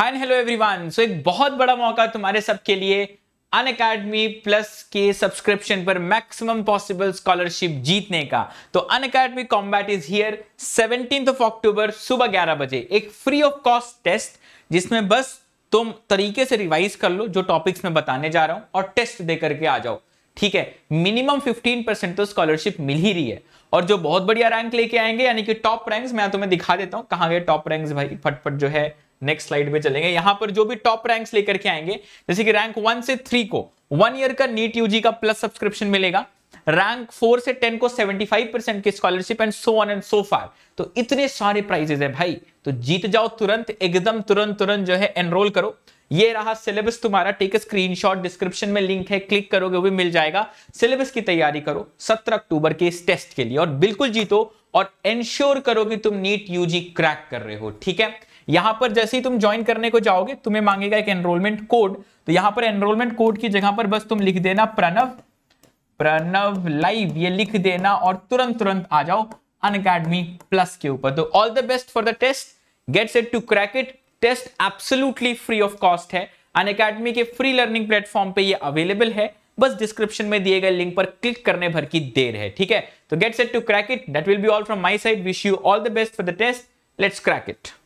hi hello everyone so एक बहुत बड़ा मौका तुम्हारे सबके लिए अन अकेडमी प्लस के सब्सक्रिप्शन पर मैक्सिमम पॉसिबल स्कॉलरशिप जीतने का तो Unacademy combat is here seventeen of October सुबह ग्यारह बजे एक फ्री ऑफ कॉस्ट टेस्ट जिसमें बस तुम तरीके से रिवाइज कर लो जो टॉपिक्स में बताने जा रहा हूं और टेस्ट दे करके आ जाओ ठीक है मिनिमम 15 परसेंट तो स्कॉलरशिप मिल ही रही है और जो बहुत बढ़िया रैंक लेके आएंगे यानी कि टॉप रैंक मैं तुम्हें दिखा देता हूं कहां गए टॉप रैंक भाई फटफट जो है नेक्स्ट स्लाइड में चलेंगे यहां पर जो भी टॉप रैंक्स लेकर के आएंगे जैसे कि रैंक वन से थ्री को वन ईयर का नीट यूजी का प्लस सब्सक्रिप्शन मिलेगा रैंक फोर से टेन को सेवेंटी फाइव परसेंट की scholarship and so on and so far तो इतने सारे प्राइजेस है भाई तो जीत जाओ तुरंत एकदम तुरंत तुरंत जो है एनरोल करो ये रहा सिलेबस तुम्हारा टेक स्क्रीनशॉट डिस्क्रिप्शन में लिंक है क्लिक करोगे वो भी मिल जाएगा सिलेबस की तैयारी करो 17 अक्टूबर के इस टेस्ट के लिए और बिल्कुल जीतो और एंश्योर करो कि तुम नीट यूजी क्रैक कर रहे हो ठीक है यहां पर जैसे ही तुम ज्वाइन करने को जाओगे तुम्हें मांगेगा एक एनरोलमेंट कोड तो यहां पर एनरोलमेंट कोड की जगह पर बस तुम लिख देना प्रणव प्रणव लाइव ये लिख देना और तुरंत तुरंत आ जाओ अन अकेडमी प्लस के ऊपर तो all the best for the test gets it to crack it test absolutely free of cost है अन अकेडमी के फ्री लर्निंग प्लेटफॉर्म पे ये अवेलेबल है बस डिस्क्रिप्शन में दिए गए लिंक पर क्लिक करने भर की देर है ठीक है तो gets it to crack it that will be all from my side wish you all the best for the test let's crack it